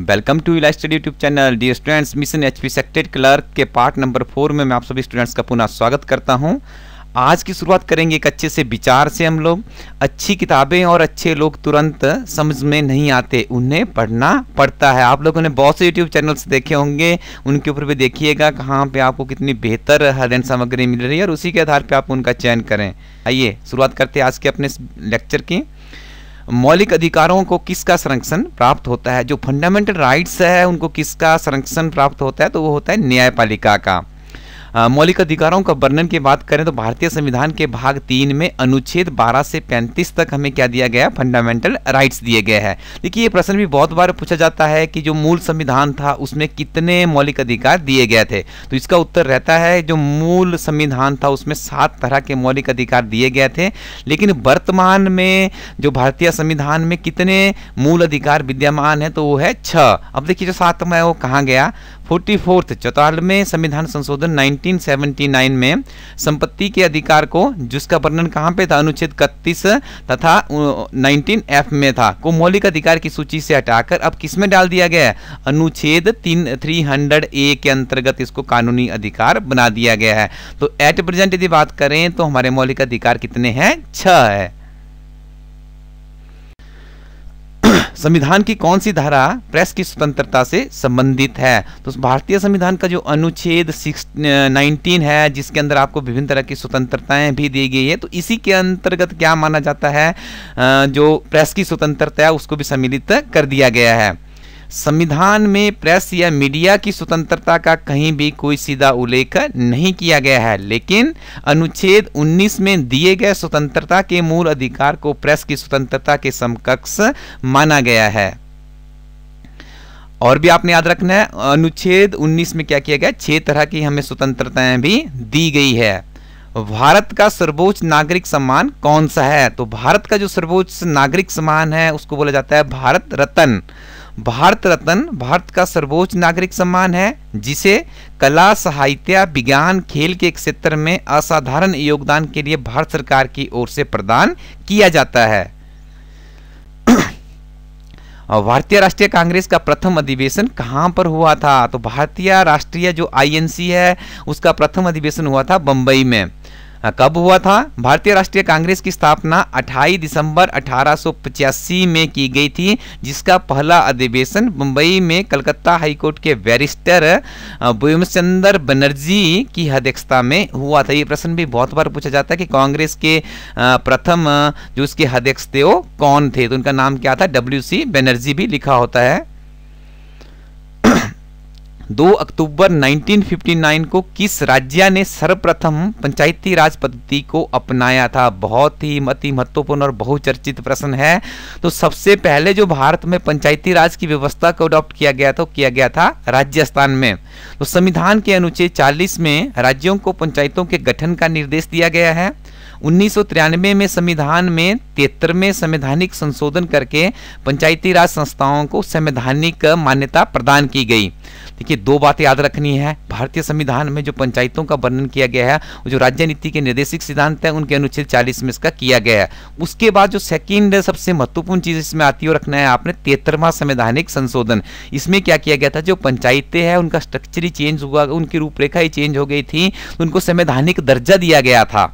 welcome to इला study YouTube channel the students mission H P सेक्टेड clerk के part number four में मैं आप सभी स्टूडेंट्स का पुनः स्वागत करता हूं आज की शुरुआत करेंगे एक अच्छे से विचार से हम लोग अच्छी किताबें और अच्छे लोग तुरंत समझ में नहीं आते उन्हें पढ़ना पड़ता है आप लोगों ने बहुत से यूट्यूब चैनल्स देखे होंगे उनके ऊपर भी देखिएगा कहाँ पे आपको कितनी बेहतर अध्ययन सामग्री मिल रही है और उसी के आधार पर आप उनका चयन करें आइए शुरुआत करते हैं आज के अपने लेक्चर की मौलिक अधिकारों को किसका संरक्षण प्राप्त होता है जो फंडामेंटल राइट्स है उनको किसका संरक्षण प्राप्त होता है तो वो होता है न्यायपालिका का मौलिक अधिकारों का वर्णन की बात करें तो भारतीय संविधान के भाग तीन में अनुच्छेद बारह से पैंतीस तक हमें क्या दिया गया फंडामेंटल राइट्स दिए गए हैं देखिए ये प्रश्न भी बहुत बार पूछा जाता है कि जो मूल संविधान था उसमें कितने मौलिक अधिकार दिए गए थे तो इसका उत्तर रहता है जो मूल संविधान था उसमें सात तरह के मौलिक अधिकार दिए गए थे लेकिन वर्तमान में जो भारतीय संविधान में कितने मूल अधिकार विद्यमान है तो वो है छ अब देखिए जो सातवा है वो कहाँ गया फोर्टी फोर्थ चौतालवे संविधान संशोधन 1979 में संपत्ति के अधिकार को जिसका वर्णन कहाँ पे था अनुच्छेद इकतीस तथा 19 एफ में था को मौलिक अधिकार की सूची से हटाकर अब किस में डाल दिया गया है अनुच्छेद तीन थ्री हंड्रेड ए के अंतर्गत इसको कानूनी अधिकार बना दिया गया है तो एट प्रेजेंट यदि बात करें तो हमारे मौलिक अधिकार कितने हैं छः है संविधान की कौन सी धारा प्रेस की स्वतंत्रता से संबंधित है तो भारतीय संविधान का जो अनुच्छेद नाइनटीन है जिसके अंदर आपको विभिन्न तरह की स्वतंत्रताएं भी दी गई है तो इसी के अंतर्गत क्या माना जाता है जो प्रेस की स्वतंत्रता है उसको भी सम्मिलित कर दिया गया है संविधान में प्रेस या मीडिया की स्वतंत्रता का कहीं भी कोई सीधा उल्लेख नहीं किया गया है लेकिन अनुच्छेद 19 में दिए गए स्वतंत्रता के मूल अधिकार को प्रेस की स्वतंत्रता के समकक्ष माना गया है और भी आपने याद रखना है अनुच्छेद 19 में क्या किया गया छह तरह की हमें स्वतंत्रताएं भी दी गई है भारत का सर्वोच्च नागरिक सम्मान कौन सा है तो भारत का जो सर्वोच्च नागरिक सम्मान है उसको बोला जाता है भारत रत्न भारत रत्न भारत का सर्वोच्च नागरिक सम्मान है जिसे कला साहित्य विज्ञान खेल के क्षेत्र में असाधारण योगदान के लिए भारत सरकार की ओर से प्रदान किया जाता है भारतीय राष्ट्रीय कांग्रेस का प्रथम अधिवेशन कहां पर हुआ था तो भारतीय राष्ट्रीय जो आईएनसी है उसका प्रथम अधिवेशन हुआ था बंबई में हाँ, कब हुआ था भारतीय राष्ट्रीय कांग्रेस की स्थापना 28 दिसंबर अठारह में की गई थी जिसका पहला अधिवेशन मुंबई में कलकत्ता हाईकोर्ट के बैरिस्टर भूमचंद्र बनर्जी की अध्यक्षता में हुआ था ये प्रश्न भी बहुत बार पूछा जाता है कि कांग्रेस के प्रथम जो उसके अध्यक्ष थे वो कौन थे तो उनका नाम क्या था डब्ल्यू सी बनर्जी भी लिखा होता है 2 अक्टूबर 1959 को किस राज्य ने सर्वप्रथम पंचायती राज पद्धति को अपनाया था बहुत ही अति महत्वपूर्ण और बहुचर्चित प्रश्न है तो सबसे पहले जो भारत में पंचायती राज की व्यवस्था को अडॉप्ट किया गया था किया गया था राजस्थान में तो संविधान के अनुच्छेद 40 में राज्यों को पंचायतों के गठन का निर्देश दिया गया है उन्नीस में संविधान में में संवैधानिक संशोधन करके पंचायती राज संस्थाओं को संवैधानिक मान्यता प्रदान की गई देखिए दो बात याद रखनी है भारतीय संविधान में जो पंचायतों का वर्णन किया गया है जो राज्य नीति के निर्देशिक सिद्धांत है उनके अनुच्छेद चालीस में इसका किया गया है उसके बाद जो सेकेंड सबसे महत्वपूर्ण चीज इसमें आती है रखना है आपने तेतरवा संवैधानिक संशोधन इसमें क्या किया गया था जो पंचायतें हैं उनका स्ट्रक्चर ही चेंज हुआ उनकी रूपरेखा ही चेंज हो गई थी उनको संवैधानिक दर्जा दिया गया था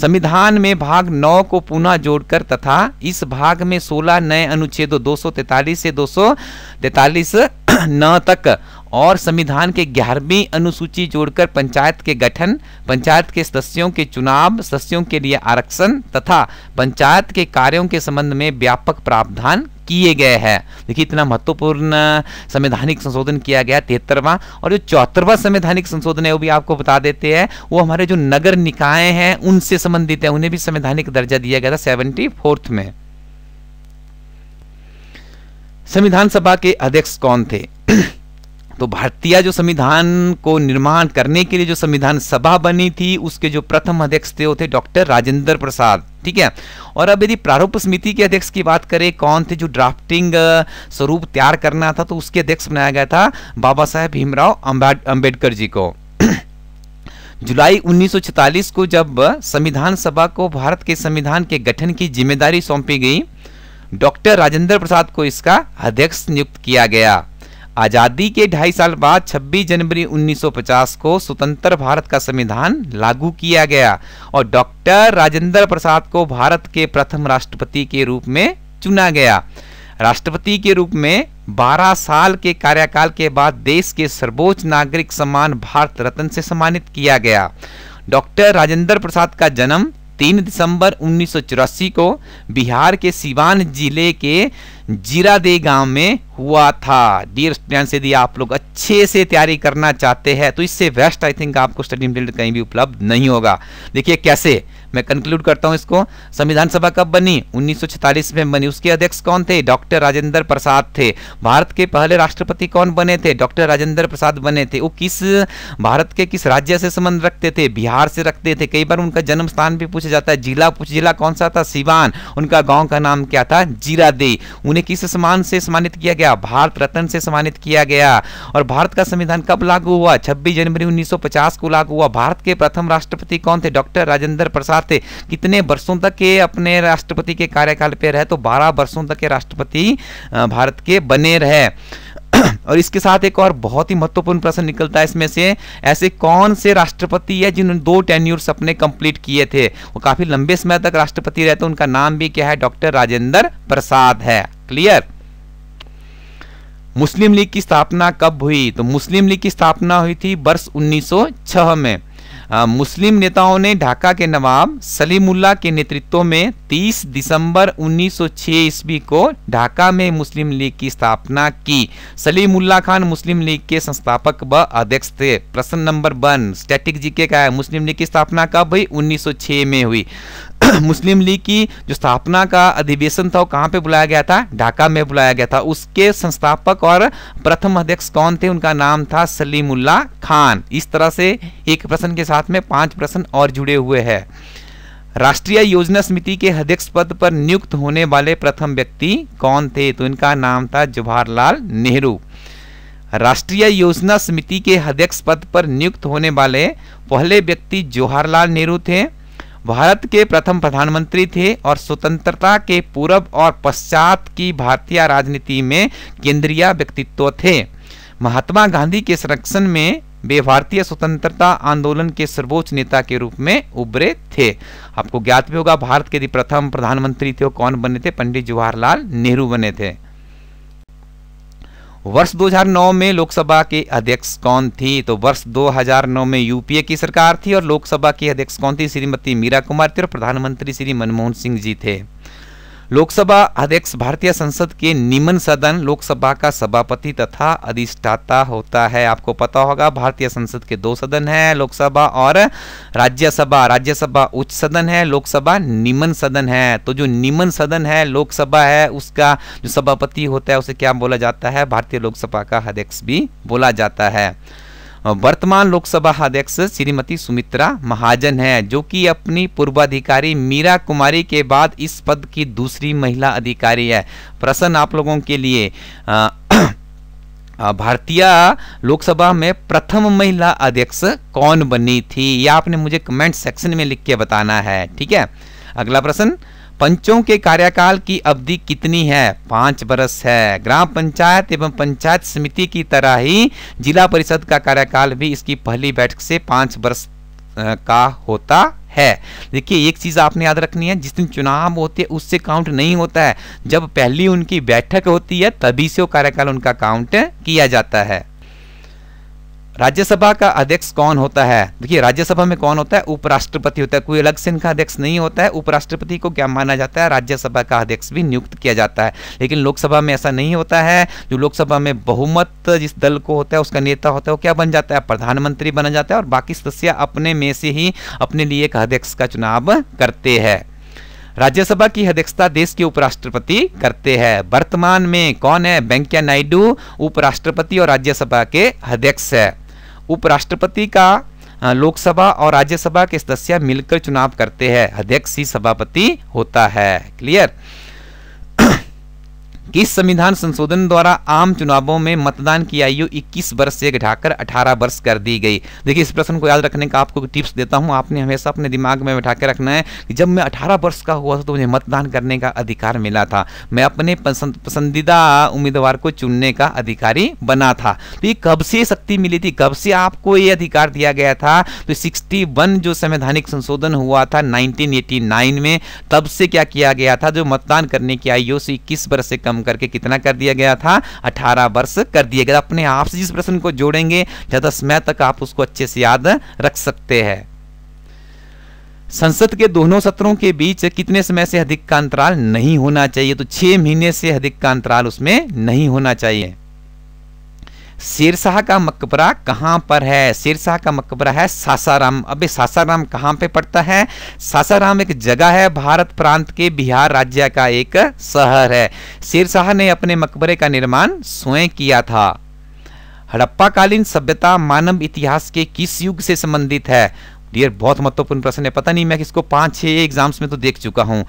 संविधान में भाग 9 को पुनः जोड़कर तथा इस भाग में 16 नए अनुच्छेदों 243 से 243 न तक और संविधान के ग्यारहवीं अनुसूची जोड़कर पंचायत के गठन पंचायत के सदस्यों के चुनाव सदस्यों के लिए आरक्षण तथा पंचायत के कार्यों के संबंध में व्यापक प्रावधान किए गए हैं देखिए इतना महत्वपूर्ण संवैधानिक संशोधन किया गया तिहत्तरवा और जो चौहत्तरवा संवैधानिक संशोधन है वो भी आपको बता देते हैं वो हमारे जो नगर निकाय हैं उनसे संबंधित है उन्हें भी संवैधानिक दर्जा दिया गया था सेवेंटी फोर्थ में संविधान सभा के अध्यक्ष कौन थे तो भारतीय जो संविधान को निर्माण करने के लिए जो संविधान सभा बनी थी उसके जो प्रथम अध्यक्ष थे वो थे डॉक्टर राजेंद्र प्रसाद ठीक है और अब यदि प्रारूप समिति के अध्यक्ष की बात करें कौन थे जो ड्राफ्टिंग स्वरूप तैयार करना था तो उसके अध्यक्ष बनाया गया था बाबा साहेब भीमराव अंबेडकर जी को जुलाई 1946 को जब संविधान सभा को भारत के संविधान के गठन की जिम्मेदारी सौंपी गई डॉक्टर राजेंद्र प्रसाद को इसका अध्यक्ष नियुक्त किया गया आज़ादी के ढाई साल बाद 26 जनवरी 1950 को स्वतंत्र भारत का संविधान लागू किया गया और डॉक्टर राजेंद्र प्रसाद को भारत के प्रथम राष्ट्रपति के रूप में चुना गया राष्ट्रपति के रूप में 12 साल के कार्यकाल के बाद देश के सर्वोच्च नागरिक सम्मान भारत रत्न से सम्मानित किया गया डॉक्टर राजेंद्र प्रसाद का जन्म तीन दिसंबर उन्नीस को बिहार के सिवान जिले के जीरादे गांव में हुआ था डियर स्टूडेंट्स यदि आप लोग अच्छे से तैयारी करना चाहते हैं तो इससे बेस्ट आई थिंक आपको स्टडी मटेरियल कहीं भी उपलब्ध नहीं होगा देखिए कैसे मैं कंक्लूड करता हूँ इसको संविधान सभा कब बनी 1946 में बनी उसके अध्यक्ष कौन थे डॉक्टर राजेंद्र प्रसाद थे भारत के पहले राष्ट्रपति कौन बने थे डॉक्टर राजेंद्र प्रसाद बने थे वो किस भारत के किस राज्य से संबंध रखते थे बिहार से रखते थे कई बार उनका जन्म स्थान भी पूछा जाता है जिला पूछ जिला कौन सा था सिवान उनका गाँव का नाम क्या था जीरादेई उन्हें किस सम्मान से सम्मानित किया गया भारत रत्न से सम्मानित किया गया और भारत का संविधान कब लागू हुआ छब्बीस जनवरी उन्नीस को लागू हुआ भारत के प्रथम राष्ट्रपति कौन थे डॉक्टर राजेंद्र प्रसाद थे कितने वर्षों तक के अपने राष्ट्रपति के कार्यकाल पे रहे तो 12 वर्षों तक के राष्ट्रपति भारत के बने रहे और इसके साथ एक और बहुत ही महत्वपूर्ण प्रश्न निकलता है इसमें से ऐसे कौन से राष्ट्रपति है जिन्होंने दो टेन्यूर्स अपने कंप्लीट किए थे वो काफी लंबे समय तक राष्ट्रपति रहे रहते उनका नाम भी क्या है डॉक्टर राजेंद्र प्रसाद है क्लियर मुस्लिम लीग की स्थापना कब हुई तो मुस्लिम लीग की स्थापना हुई थी वर्ष 1906 में हाँ, मुस्लिम नेताओं ने ढाका के नवाब सलीमुल्ला के नेतृत्व में 30 दिसंबर 1906 ईस्वी को ढाका में मुस्लिम लीग की स्थापना की सलीमुल्ला खान मुस्लिम लीग के संस्थापक व अध्यक्ष थे प्रश्न नंबर वन स्टैटिक जीके का है मुस्लिम लीग की स्थापना कब हुई 1906 में हुई मुस्लिम लीग की जो स्थापना का अधिवेशन था वो कहाँ पे बुलाया गया था ढाका में बुलाया गया था उसके संस्थापक और प्रथम अध्यक्ष कौन थे उनका नाम था सलीमुल्ला खान इस तरह से एक प्रश्न के साथ में पांच प्रश्न और जुड़े हुए हैं राष्ट्रीय योजना समिति के अध्यक्ष पद पर नियुक्त होने वाले प्रथम व्यक्ति कौन थे तो इनका नाम था जवाहरलाल नेहरू राष्ट्रीय योजना समिति के अध्यक्ष पद पर नियुक्त होने वाले पहले व्यक्ति जवाहरलाल नेहरू थे भारत के प्रथम प्रधानमंत्री थे और स्वतंत्रता के पूर्व और पश्चात की भारतीय राजनीति में केंद्रीय व्यक्तित्व थे महात्मा गांधी के संरक्षण में वे भारतीय स्वतंत्रता आंदोलन के सर्वोच्च नेता के रूप में उभरे थे आपको ज्ञात भी होगा भारत के प्रथम प्रधानमंत्री थे कौन बने थे पंडित जवाहरलाल नेहरू बने थे वर्ष 2009 में लोकसभा के अध्यक्ष कौन थी तो वर्ष 2009 में यूपीए की सरकार थी और लोकसभा की अध्यक्ष कौन थी श्रीमती मीरा कुमार थी और प्रधानमंत्री श्री मनमोहन सिंह जी थे लोकसभा अध्यक्ष भारतीय संसद के निम्न सदन लोकसभा का सभापति तथा अधिष्ठाता होता है आपको पता होगा भारतीय संसद के दो सदन है लोकसभा और राज्यसभा राज्यसभा उच्च सदन है लोकसभा निम्न सदन है तो जो निम्न सदन है लोकसभा है उसका जो सभापति होता है उसे क्या बोला जाता है भारतीय लोकसभा का अध्यक्ष भी बोला जाता है वर्तमान लोकसभा अध्यक्ष श्रीमती सुमित्रा महाजन है जो कि अपनी पूर्वाधिकारी मीरा कुमारी के बाद इस पद की दूसरी महिला अधिकारी है प्रश्न आप लोगों के लिए भारतीय लोकसभा में प्रथम महिला अध्यक्ष कौन बनी थी यह आपने मुझे कमेंट सेक्शन में लिख के बताना है ठीक है अगला प्रश्न पंचों के कार्यकाल की अवधि कितनी है पांच वर्ष है ग्राम पंचायत एवं पंचायत समिति की तरह ही जिला परिषद का कार्यकाल भी इसकी पहली बैठक से पांच वर्ष का होता है देखिए एक चीज़ आपने याद रखनी है जिस दिन चुनाव होते हैं उससे काउंट नहीं होता है जब पहली उनकी बैठक होती है तभी से वो कार्यकाल उनका काउंट किया जाता है राज्यसभा का अध्यक्ष कौन होता है देखिए राज्यसभा में कौन होता है उपराष्ट्रपति होता है कोई अलग से इनका अध्यक्ष नहीं होता है उपराष्ट्रपति को क्या माना जाता है राज्यसभा का अध्यक्ष भी नियुक्त किया जाता है लेकिन लोकसभा में ऐसा नहीं होता है जो लोकसभा में बहुमत जिस दल को होता है उसका नेता होता है वो क्या बन जाता है प्रधानमंत्री बना जाता है और बाकी सदस्य अपने में से ही अपने लिए एक अध्यक्ष का चुनाव करते हैं राज्यसभा की अध्यक्षता देश के उपराष्ट्रपति करते हैं वर्तमान में कौन है वेंकैया नायडू उपराष्ट्रपति और राज्यसभा के अध्यक्ष है उपराष्ट्रपति का लोकसभा और राज्यसभा के सदस्य मिलकर चुनाव करते हैं अध्यक्ष ही सभापति होता है क्लियर कि संविधान संशोधन द्वारा आम चुनावों में मतदान की आयु 21 वर्ष से घटाकर 18 वर्ष कर दी गई देखिए इस प्रश्न को याद रखने का आपको टिप्स देता हूँ आपने हमेशा अपने दिमाग में बैठा के रखना है कि जब मैं 18 वर्ष का हुआ था तो मुझे मतदान करने का अधिकार मिला था मैं अपने पसंद पसंदीदा उम्मीदवार को चुनने का अधिकारी बना था तो ये कब से शक्ति मिली थी कब से आपको ये अधिकार दिया गया था तो सिक्सटी जो संवैधानिक संशोधन हुआ था नाइनटीन में तब से क्या किया गया था जो मतदान करने की आयु से इक्कीस वर्ष से कम करके कितना कर दिया गया था अठारह वर्ष कर दिया गया अपने आप से जिस प्रश्न को जोड़ेंगे ज्यादा समय तक आप उसको अच्छे से याद रख सकते हैं संसद के दोनों सत्रों के बीच कितने समय से अधिक का अंतराल नहीं होना चाहिए तो छह महीने से अधिक का अंतराल उसमें नहीं होना चाहिए शेरशाह का मकबरा कहाँ पर है शेरशाह का मकबरा है सासाराम अबे सासाराम कहाँ पे पड़ता है सासाराम एक जगह है भारत प्रांत के बिहार राज्य का एक शहर है शेरशाह ने अपने मकबरे का निर्माण स्वयं किया था हड़प्पाकालीन सभ्यता मानव इतिहास के किस युग से संबंधित है डियर बहुत महत्वपूर्ण प्रश्न है पता नहीं मैं किसको पाँच छः एग्जाम्स में तो देख चुका हूँ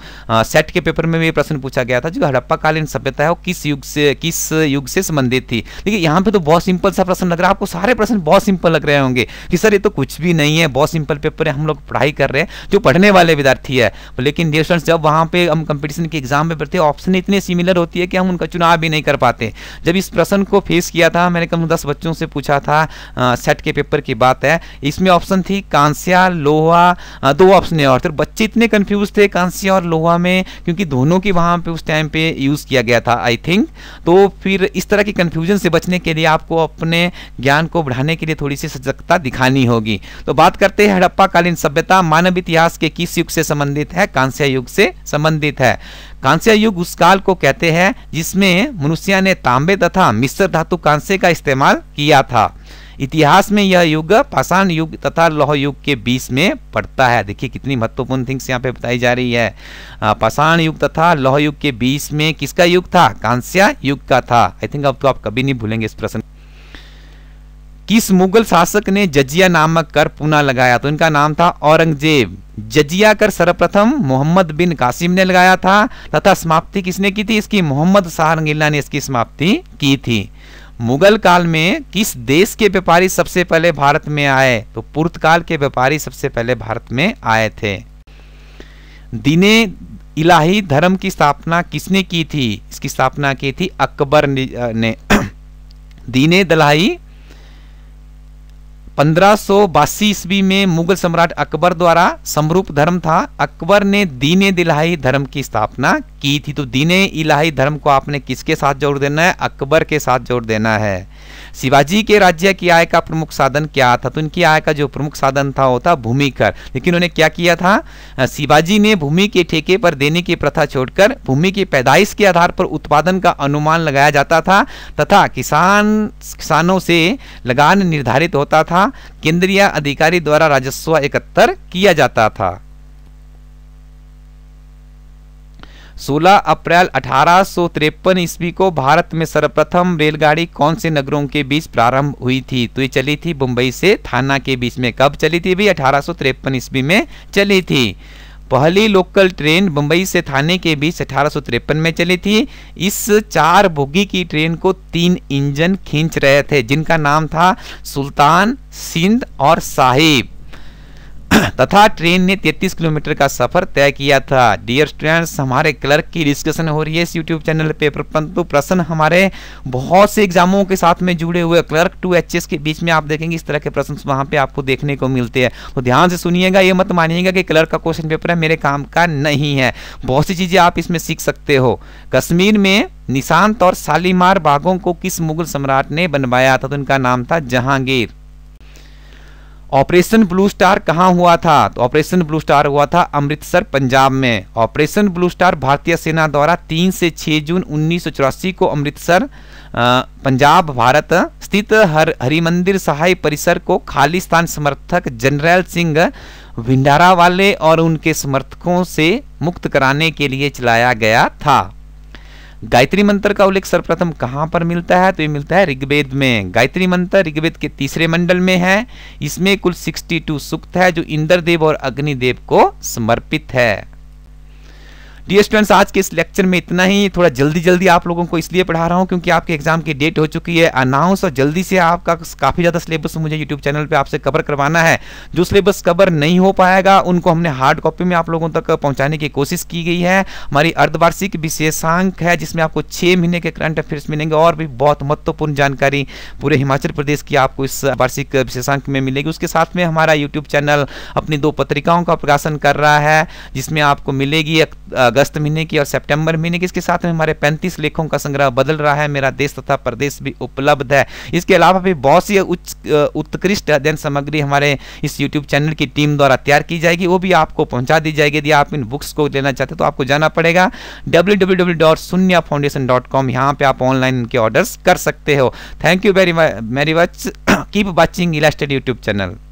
सेट के पेपर में भी ये प्रश्न पूछा गया था जो हड़प्पा कालीन सभ्यता है वो किस युग से किस युग से संबंधित थी देखिए यहाँ पे तो बहुत सिंपल सा प्रश्न लग रहा है आपको सारे प्रश्न बहुत सिंपल लग रहे होंगे कि सर ये तो कुछ भी नहीं है बहुत सिंपल पेपर है हम लोग पढ़ाई कर रहे हैं जो पढ़ने वाले विद्यार्थी है लेकिन डियर स्टूडेंट्स जब वहाँ पे हम कंपिटिशन के एग्जाम में पढ़ते हैं ऑप्शन इतने सिमिलर होती है कि हम उनका चुनाव भी नहीं कर पाते जब इस प्रश्न को फेस किया था मैंने कम दस बच्चों से पूछा था सेट के पेपर की बात है इसमें ऑप्शन थी कांस्य कांस्या लोहा दो ऑप्शन है और फिर बच्चे इतने कंफ्यूज थे कांस्या और लोहा में क्योंकि दोनों की वहां पे उस टाइम पे यूज़ किया गया था आई थिंक तो फिर इस तरह की कंफ्यूजन से बचने के लिए आपको अपने ज्ञान को बढ़ाने के लिए थोड़ी सी सजगता दिखानी होगी तो बात करते हैं हड़प्पा कालीन सभ्यता मानव इतिहास के किस युग से संबंधित है कांस्या युग से संबंधित है कांस्य युग उस काल को कहते हैं जिसमें मनुष्य ने तांबे तथा मिश्र धातु कांस्य का इस्तेमाल किया था इतिहास में यह युग पाषाण युग तथा लौह युग के बीच में पड़ता है देखिए कितनी महत्वपूर्ण थिंग्स यहाँ पे बताई जा रही है पाषाण युग तथा लौह युग के बीच में किसका युग था कांस्या युग का था आई थिंक अब तो आप कभी नहीं भूलेंगे इस प्रश्न किस मुगल शासक ने जजिया नामक कर पुनः लगाया तो इनका नाम था औरंगजेब जजिया कर सर्वप्रथम मोहम्मद बिन कासिम ने लगाया था तथा समाप्ति किसने की थी इसकी मोहम्मद शाह ने इसकी समाप्ति की थी मुगल काल में किस देश के व्यापारी सबसे पहले भारत में आए तो पुर्तकाल के व्यापारी सबसे पहले भारत में आए थे दिने इलाही धर्म की स्थापना किसने की थी इसकी स्थापना की थी अकबर ने दीने दलाई पंद्रह ईस्वी में मुगल सम्राट अकबर द्वारा समरूप धर्म था अकबर ने दीने दिलाही धर्म की स्थापना की थी तो दीने इलाही धर्म को आपने किसके साथ जोड़ देना है अकबर के साथ जोड़ देना है शिवाजी के राज्य की आय का प्रमुख साधन क्या था तो इनकी आय का जो प्रमुख साधन था वो था भूमि कर लेकिन उन्होंने क्या किया था शिवाजी ने भूमि के ठेके पर देने की प्रथा छोड़कर भूमि की पैदाइश के आधार पर उत्पादन का अनुमान लगाया जाता था तथा किसान किसानों से लगान निर्धारित होता था केंद्रीय अधिकारी द्वारा राजस्व एकत्र किया जाता था 16 अप्रैल अठारह ईस्वी को भारत में सर्वप्रथम रेलगाड़ी कौन से नगरों के बीच प्रारंभ हुई थी तो ये चली थी मुंबई से थाना के बीच में कब चली थी भी अठारह ईस्वी में चली थी पहली लोकल ट्रेन मुंबई से थाने के बीच अठारह में चली थी इस चार बोगी की ट्रेन को तीन इंजन खींच रहे थे जिनका नाम था सुल्तान सिंध और साहिब तथा ट्रेन ने 33 किलोमीटर का सफर तय किया था डियर स्टूडेंट्स हमारे क्लर्क की डिस्कशन हो रही है इस यूट्यूब चैनल पे परंतु प्रश्न हमारे बहुत से एग्जामों के साथ में जुड़े हुए क्लर्क टू एच के बीच में आप देखेंगे इस तरह के प्रश्न वहां पे आपको देखने को मिलते हैं तो ध्यान से सुनिएगा ये मत मानिएगा कि क्लर्क का क्वेश्चन पेपर है मेरे काम का नहीं है बहुत सी चीज़ें आप इसमें सीख सकते हो कश्मीर में निशांत और शालीमार बागों को किस मुगल सम्राट ने बनवाया था तो उनका नाम था जहांगीर ऑपरेशन ब्लू स्टार कहाँ हुआ था तो ऑपरेशन ब्लू स्टार हुआ था अमृतसर पंजाब में ऑपरेशन ब्लू स्टार भारतीय सेना द्वारा तीन से 6 जून उन्नीस को अमृतसर पंजाब भारत स्थित हर हरिमंदिर सहाय परिसर को खालिस्तान समर्थक जनरल सिंह भिंडारा वाले और उनके समर्थकों से मुक्त कराने के लिए चलाया गया था गायत्री मंत्र का उल्लेख सर्वप्रथम कहाँ पर मिलता है तो ये मिलता है ऋग्वेद में गायत्री मंत्र ऋग्वेद के तीसरे मंडल में है इसमें कुल 62 सूक्त है जो इंद्रदेव और अग्निदेव को समर्पित है डियर स्टूडेंट्स आज के इस लेक्चर में इतना ही थोड़ा जल्दी जल्दी आप लोगों को इसलिए पढ़ा रहा हूँ क्योंकि आपके एग्जाम की डेट हो चुकी है अनाउंस और जल्दी से आपका काफ़ी ज़्यादा सिलेबस मुझे यूट्यूब चैनल पर आपसे कवर करवाना है जो सिलेबस कवर नहीं हो पाएगा उनको हमने हार्ड कॉपी में आप लोगों तक पहुँचाने की कोशिश की गई है हमारी अर्धवार्षिक विशेषांक है जिसमें आपको छः महीने के करंट अफेयर्स मिलेंगे और भी बहुत महत्वपूर्ण जानकारी पूरे हिमाचल प्रदेश की आपको इस वार्षिक विशेषांक में मिलेगी उसके साथ में हमारा यूट्यूब चैनल अपनी दो पत्रिकाओं का प्रकाशन कर रहा है जिसमें आपको मिलेगी अगस्त महीने की और सितंबर महीने की इसके साथ में हमारे 35 लेखों का संग्रह बदल रहा है मेरा देश तथा प्रदेश भी उपलब्ध है इसके अलावा भी बहुत सी उच्च उत्कृष्ट अध्ययन सामग्री हमारे इस यूट्यूब चैनल की टीम द्वारा तैयार की जाएगी वो भी आपको पहुंचा दी जाएगी यदि आप इन बुक्स को लेना चाहते तो आपको जाना पड़ेगा W W W foundation dot com यहाँ पर आप ऑनलाइन इनके ऑर्डर्स कर सकते हो thank you very very much keep watching इलास्टेड यूट्यूब चैनल